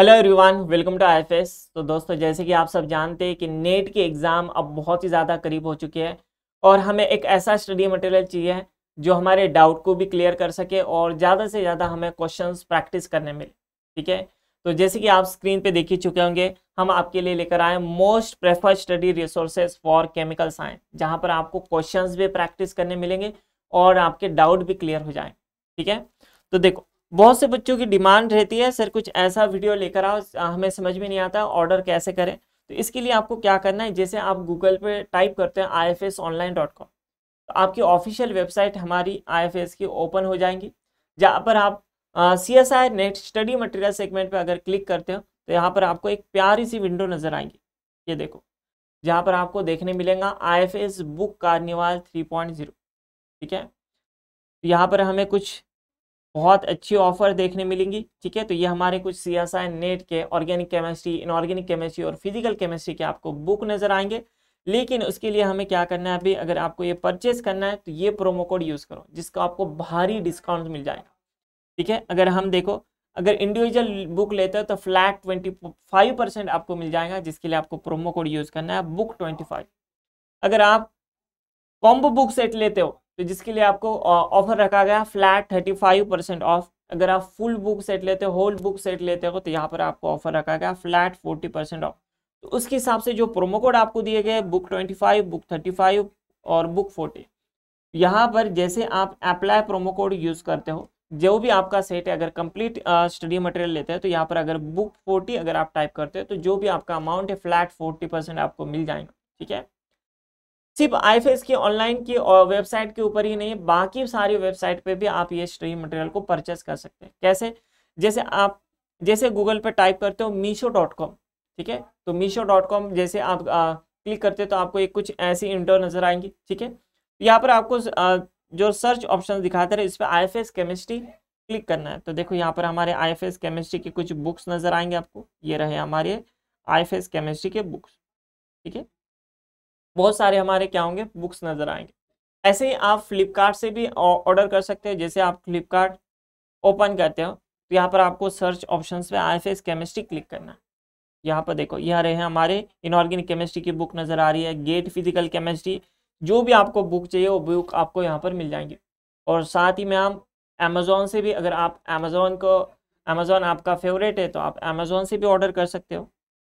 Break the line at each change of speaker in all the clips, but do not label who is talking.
hello everyone welcome to I तो दोस्तों जैसे कि आप सब जानते हैं कि नेट e के एग्ज़ाम अब बहुत ही ज़्यादा करीब हो चुकी है और हमें एक ऐसा स्टडी मटेरियल चाहिए जो हमारे डाउट को भी क्लियर कर सके और ज़्यादा से ज़्यादा हमें क्वेश्चंस प्रैक्टिस करने मिले ठीक है तो जैसे कि आप स्क्रीन पे देख ही चुके होंगे हम आपके लिए लेकर आए most preferred study resources for chemical science जहाँ पर आपको क्वेश्चन भी प्रैक्टिस करने मिलेंगे और आपके डाउट भी क्लियर हो जाए ठीक है तो देखो बहुत से बच्चों की डिमांड रहती है सर कुछ ऐसा वीडियो लेकर आओ हमें समझ में नहीं आता ऑर्डर कैसे करें तो इसके लिए आपको क्या करना है जैसे आप गूगल पे टाइप करते हैं I F S online dot com तो आपकी ऑफिशियल वेबसाइट हमारी आई एफ एस की ओपन हो जाएंगी जहाँ पर आप C S I net study material segment पर अगर क्लिक करते हो तो यहाँ पर आपको एक प्यारी सी विंडो नज़र आएंगी ये देखो जहाँ पर आपको देखने मिलेगा I F S book carnival three point zero ठीक है यहाँ पर हमें कुछ बहुत अच्छी ऑफर देखने मिलेंगी ठीक है तो ये हमारे कुछ सी एस आई नेट के ऑर्गेनिक केमिस्ट्री इनऑर्गेनिक केमिस्ट्री और फिजिकल केमिस्ट्री के आपको बुक नज़र आएंगे लेकिन उसके लिए हमें क्या करना है अभी अगर आपको ये परचेज करना है तो ये प्रोमो कोड यूज़ करो जिसको आपको भारी डिस्काउंट मिल जाएगा ठीक है अगर हम देखो अगर इंडिविजुअल बुक लेते हो तो फ्लैट ट्वेंटी फाइव परसेंट आपको मिल जाएगा जिसके लिए आपको प्रोमो कोड यूज़ करना है बुक ट्वेंटी फाइव अगर आप कॉम्बो बुक सेट लेते हो तो जिसके लिए आपको ऑफर रखा गया flat thirty five percent off अगर आप फुल बुक सेट लेते हो होल बुक सेट लेते हो तो यहाँ पर आपको ऑफर रखा गया फ्लैट फोर्टी परसेंट ऑफ तो उसके हिसाब से जो प्रोमो कोड आपको दिए गए book twenty five book thirty five और बुक फोर्टी यहाँ पर जैसे आप अप्लाई प्रोमो कोड यूज़ करते हो जो भी आपका सेट है अगर कंप्लीट स्टडी मटेरियल लेते हैं तो यहाँ पर अगर बुक फोर्टी अगर आप टाइप करते हो तो जो भी आपका अमाउंट है फ्लैट फोर्टी परसेंट आपको मिल जाएगा ठीक है सिर्फ आईफेस की ऑनलाइन की वेबसाइट के ऊपर ही नहीं बाकी सारी वेबसाइट पे भी आप ये स्टडी मटेरियल को परचेस कर सकते हैं कैसे जैसे आप जैसे गूगल पे टाइप करते हो मीशो डॉट कॉम ठीक है तो मीशो डॉट कॉम जैसे आप आ, क्लिक करते हो तो आपको एक कुछ ऐसी इंटर नज़र आएंगी ठीक है यहाँ पर आपको आ, जो सर्च ऑप्शन दिखाते रहे इस पर आई केमिस्ट्री क्लिक करना है तो देखो यहाँ पर हमारे आई केमिस्ट्री की कुछ बुक्स नज़र आएंगे आपको ये रहे हमारे आई केमिस्ट्री के बुक्स ठीक है बहुत सारे हमारे क्या होंगे बुक्स नज़र आएंगे ऐसे ही आप फ्लिपकार्ट से भी ऑर्डर कर सकते हैं जैसे आप फ्लिपकार्ट ओपन करते हो तो यहाँ पर आपको सर्च ऑप्शन पे आई केमिस्ट्री क्लिक करना है यहाँ पर देखो यह रहे हैं हमारे इनऑर्गेनिक केमिस्ट्री की बुक नज़र आ रही है गेट फिजिकल केमिस्ट्री जो भी आपको बुक चाहिए वो बुक आपको यहाँ पर मिल जाएंगी और साथ ही में हम अमेज़ोन से भी अगर आप अमेज़ोन को अमेज़ोन आपका फेवरेट है तो आप अमेज़ोन से भी ऑर्डर कर सकते हो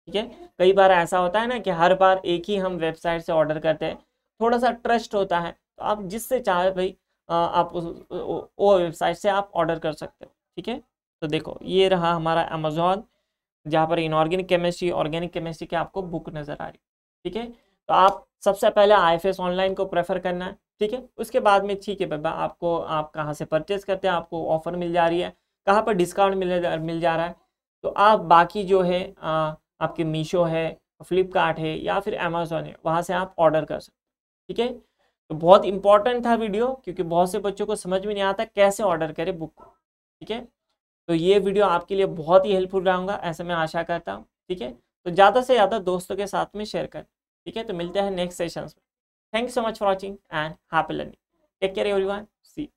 ठीक है कई बार ऐसा होता है ना कि हर बार एक ही हम वेबसाइट से ऑर्डर करते हैं थोड़ा सा ट्रस्ट होता है तो आप जिससे चाहे भाई आप उस वो वेबसाइट से आप ऑर्डर कर सकते हो ठीक है तो देखो ये रहा हमारा अमेजोन जहाँ पर इनऑर्गेनिक केमिस्ट्री ऑर्गेनिक केमिस्ट्री की आपको बुक नज़र आ रही ठीक है तो आप सबसे पहले आई ऑनलाइन को प्रेफर करना है ठीक है उसके बाद में ठीक है बाबा आपको आप कहाँ से परचेज़ करते हैं आपको ऑफ़र मिल जा रही है कहाँ पर डिस्काउंट मिल मिल जा रहा है तो आप बाकी जो है आ, आपके मीशो है फ्लिपकार्ट है या फिर अमेजोन है वहाँ से आप ऑर्डर कर सकते ठीक है तो बहुत इंपॉर्टेंट था वीडियो क्योंकि बहुत से बच्चों को समझ में नहीं आता कैसे ऑर्डर करें बुक को ठीक है तो ये वीडियो आपके लिए बहुत ही हेल्पफुल रहूँगा ऐसे मैं आशा करता हूँ ठीक है तो ज़्यादा से ज़्यादा दोस्तों के साथ में शेयर करें ठीक है तो मिलते हैं नेक्स्ट सेशन में thank you so much for watching and happy learning take care every C